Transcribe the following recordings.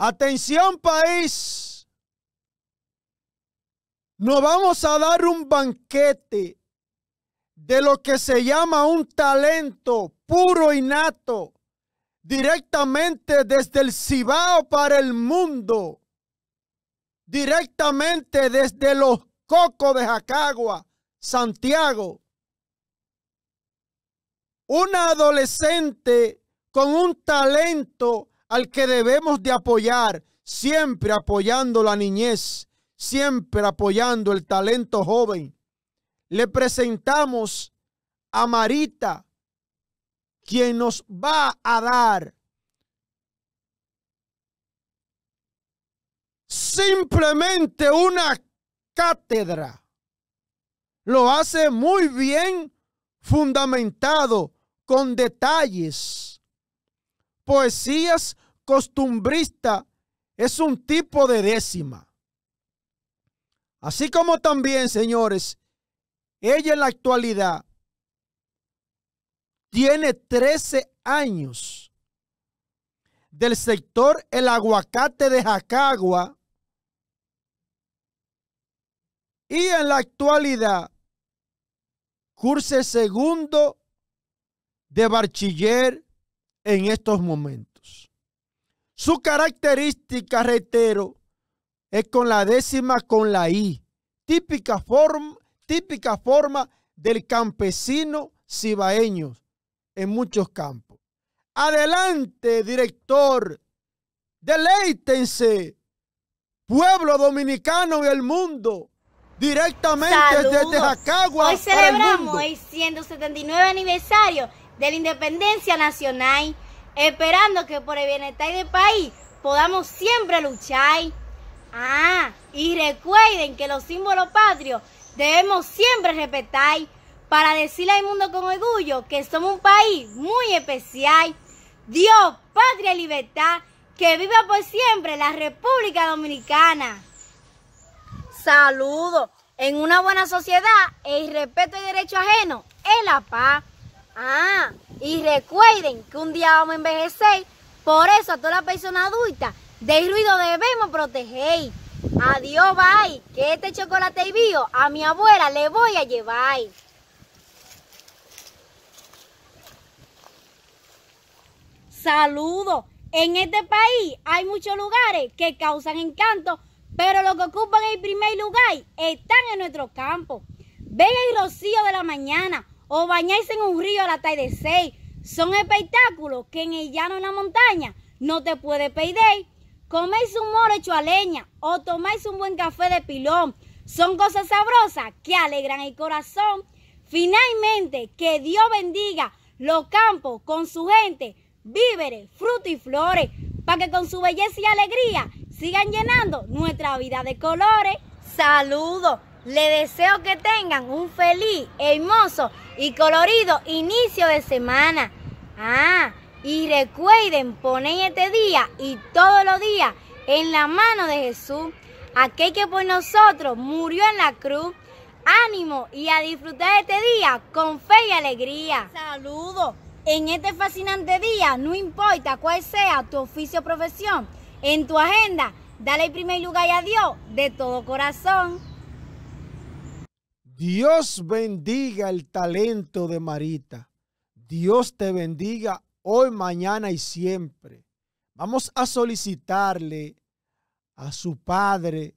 Atención país. Nos vamos a dar un banquete de lo que se llama un talento puro y nato, directamente desde el Cibao para el mundo, directamente desde los cocos de Jacagua, Santiago. Un adolescente con un talento al que debemos de apoyar, siempre apoyando la niñez, siempre apoyando el talento joven. Le presentamos a Marita, quien nos va a dar simplemente una cátedra. Lo hace muy bien fundamentado con detalles poesías costumbrista es un tipo de décima. Así como también, señores, ella en la actualidad tiene 13 años del sector El Aguacate de Jacagua y en la actualidad cursa segundo de bachiller en estos momentos. Su característica, reitero, es con la décima con la I, típica, forma típica forma del campesino cibaeño en muchos campos. Adelante, director, deleítense, pueblo dominicano y el mundo directamente desde Jacagua. Hoy celebramos el 179 aniversario de la independencia nacional, esperando que por el bienestar del país podamos siempre luchar. Ah, y recuerden que los símbolos patrios debemos siempre respetar para decirle al mundo con orgullo que somos un país muy especial. Dios, patria y libertad, que viva por siempre la República Dominicana. Saludos. En una buena sociedad, el respeto y derecho ajeno es la paz. Ah, y recuerden que un día vamos a envejecer. Por eso a todas las personas adultas del ruido debemos proteger. Adiós, bye. Que este chocolate y bio a mi abuela le voy a llevar. Saludos. En este país hay muchos lugares que causan encanto, pero los que ocupan el primer lugar están en nuestro campo. Ven el rocío de la mañana o bañáis en un río la de seis. Son espectáculos que en el llano en la montaña no te puede perder. Coméis un moro hecho a leña o tomáis un buen café de pilón. Son cosas sabrosas que alegran el corazón. Finalmente, que Dios bendiga los campos con su gente, víveres, frutos y flores, para que con su belleza y alegría sigan llenando nuestra vida de colores. Saludos. Le deseo que tengan un feliz, hermoso y colorido inicio de semana. Ah, y recuerden poner este día y todos los días en la mano de Jesús, aquel que por nosotros murió en la cruz. Ánimo y a disfrutar este día con fe y alegría. Saludos. En este fascinante día, no importa cuál sea tu oficio o profesión, en tu agenda, dale el primer lugar a Dios de todo corazón. Dios bendiga el talento de Marita. Dios te bendiga hoy, mañana y siempre. Vamos a solicitarle a su Padre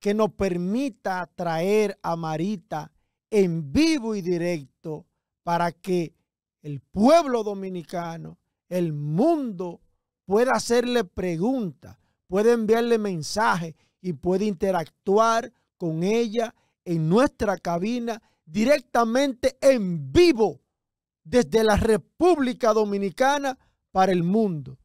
que nos permita traer a Marita en vivo y directo para que el pueblo dominicano, el mundo, pueda hacerle preguntas, pueda enviarle mensajes y pueda interactuar con ella en nuestra cabina directamente en vivo desde la República Dominicana para el mundo.